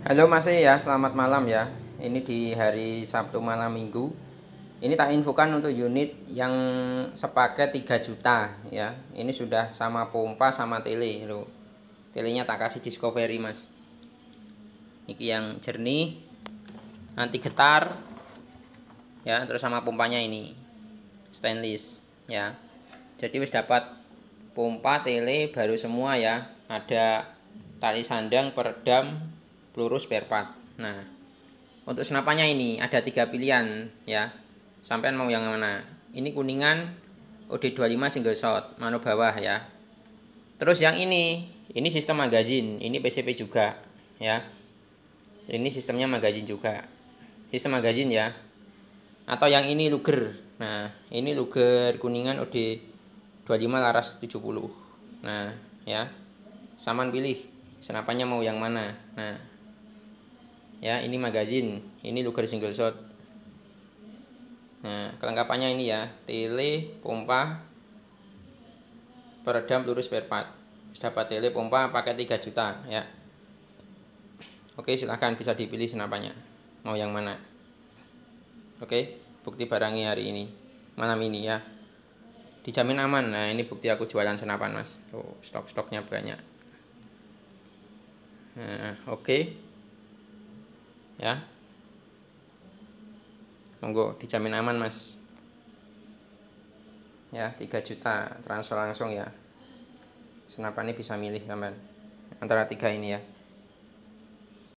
Halo Mas e ya, selamat malam ya. Ini di hari Sabtu malam Minggu. Ini tak infokan untuk unit yang sepaket 3 juta ya. Ini sudah sama pompa sama tele lo. Telenya tak kasih discovery Mas. Ini yang jernih anti getar ya, terus sama pompanya ini stainless ya. Jadi wis dapat pompa tele baru semua ya. Ada tali sandang, peredam, peluru spare part. Nah, untuk senapannya ini ada tiga pilihan ya. Sampean mau yang mana? Ini kuningan OD25 single shot, mano bawah ya. Terus yang ini, ini sistem magazin, ini PCP juga ya. Ini sistemnya magazin juga. Sistem magazin ya. Atau yang ini Luger. Nah, ini Luger kuningan OD25 laras 70. Nah, ya. Saman pilih senapannya mau yang mana. Nah, ya ini magazin ini loker single shot nah kelengkapannya ini ya tele pompa peredam lurus spare part dapat tele pompa pakai 3 juta ya oke silahkan bisa dipilih senapannya mau yang mana oke bukti barangnya hari ini malam ini ya dijamin aman nah ini bukti aku jualan senapan mas oh, stok-stoknya banyak nah, oke ya monggo dijamin aman mas ya 3 juta transfer langsung ya senapan ini bisa milih teman antara tiga ini ya